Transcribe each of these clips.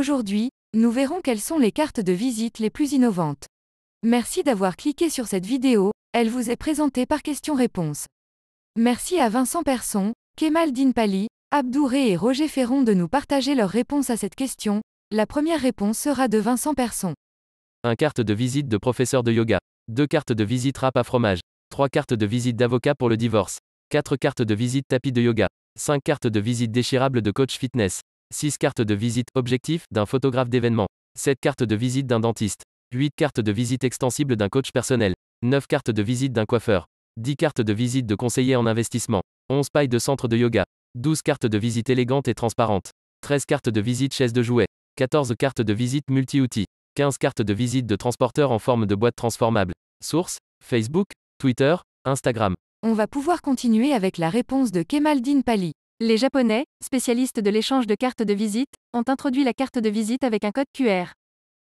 Aujourd'hui, nous verrons quelles sont les cartes de visite les plus innovantes. Merci d'avoir cliqué sur cette vidéo, elle vous est présentée par questions-réponses. Merci à Vincent Persson, Kemal Dinpali, Abdouré et Roger Ferron de nous partager leurs réponses à cette question. La première réponse sera de Vincent Persson. 1. carte de visite de professeur de yoga. Deux cartes de visite rap à fromage. 3. cartes de visite d'avocat pour le divorce. 4. cartes de visite tapis de yoga. 5. cartes de visite déchirables de coach fitness. 6 cartes de visite objectif d'un photographe d'événement, 7 cartes de visite d'un dentiste, 8 cartes de visite extensibles d'un coach personnel, 9 cartes de visite d'un coiffeur, 10 cartes de visite de conseiller en investissement, 11 pailles de centre de yoga, 12 cartes de visite élégantes et transparentes, 13 cartes de visite chaise de jouet. 14 cartes de visite multi-outils, 15 cartes de visite de transporteur en forme de boîte transformable. Source Facebook, Twitter, Instagram. On va pouvoir continuer avec la réponse de Kemaldine Pali. Les Japonais, spécialistes de l'échange de cartes de visite, ont introduit la carte de visite avec un code QR.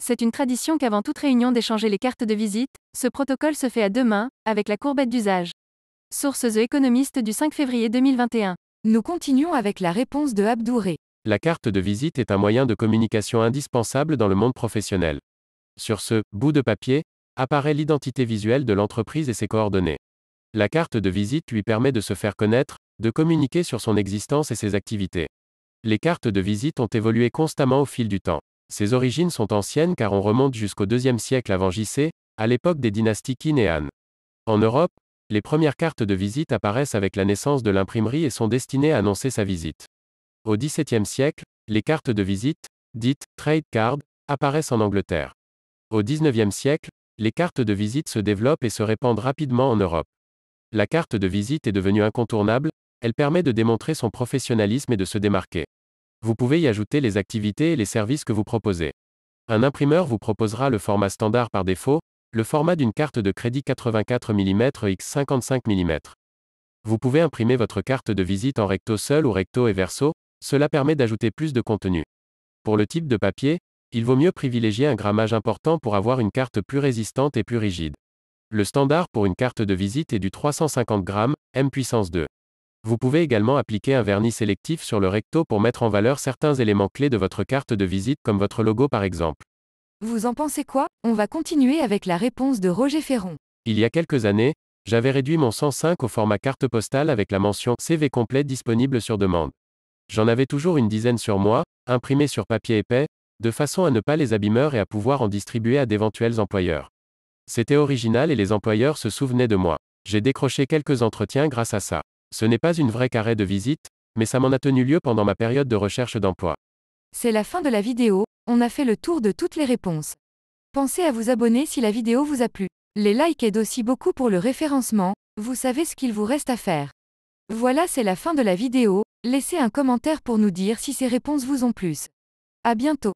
C'est une tradition qu'avant toute réunion d'échanger les cartes de visite, ce protocole se fait à deux mains, avec la courbette d'usage. Sources The Economist du 5 février 2021. Nous continuons avec la réponse de Abdouré. La carte de visite est un moyen de communication indispensable dans le monde professionnel. Sur ce bout de papier, apparaît l'identité visuelle de l'entreprise et ses coordonnées. La carte de visite lui permet de se faire connaître, de communiquer sur son existence et ses activités. Les cartes de visite ont évolué constamment au fil du temps. Ses origines sont anciennes car on remonte jusqu'au IIe siècle avant JC, à l'époque des dynasties Qin En Europe, les premières cartes de visite apparaissent avec la naissance de l'imprimerie et sont destinées à annoncer sa visite. Au XVIIe siècle, les cartes de visite, dites trade cards, apparaissent en Angleterre. Au XIXe siècle, les cartes de visite se développent et se répandent rapidement en Europe. La carte de visite est devenue incontournable, elle permet de démontrer son professionnalisme et de se démarquer. Vous pouvez y ajouter les activités et les services que vous proposez. Un imprimeur vous proposera le format standard par défaut, le format d'une carte de crédit 84 mm x 55 mm. Vous pouvez imprimer votre carte de visite en recto seul ou recto et verso, cela permet d'ajouter plus de contenu. Pour le type de papier, il vaut mieux privilégier un grammage important pour avoir une carte plus résistante et plus rigide. Le standard pour une carte de visite est du 350 g, M puissance 2. Vous pouvez également appliquer un vernis sélectif sur le recto pour mettre en valeur certains éléments clés de votre carte de visite comme votre logo par exemple. Vous en pensez quoi On va continuer avec la réponse de Roger Ferron. Il y a quelques années, j'avais réduit mon 105 au format carte postale avec la mention CV complet disponible sur demande. J'en avais toujours une dizaine sur moi, imprimée sur papier épais, de façon à ne pas les abîmer et à pouvoir en distribuer à d'éventuels employeurs. C'était original et les employeurs se souvenaient de moi. J'ai décroché quelques entretiens grâce à ça. Ce n'est pas une vraie carré de visite, mais ça m'en a tenu lieu pendant ma période de recherche d'emploi. C'est la fin de la vidéo, on a fait le tour de toutes les réponses. Pensez à vous abonner si la vidéo vous a plu. Les likes aident aussi beaucoup pour le référencement, vous savez ce qu'il vous reste à faire. Voilà c'est la fin de la vidéo, laissez un commentaire pour nous dire si ces réponses vous ont plu. À bientôt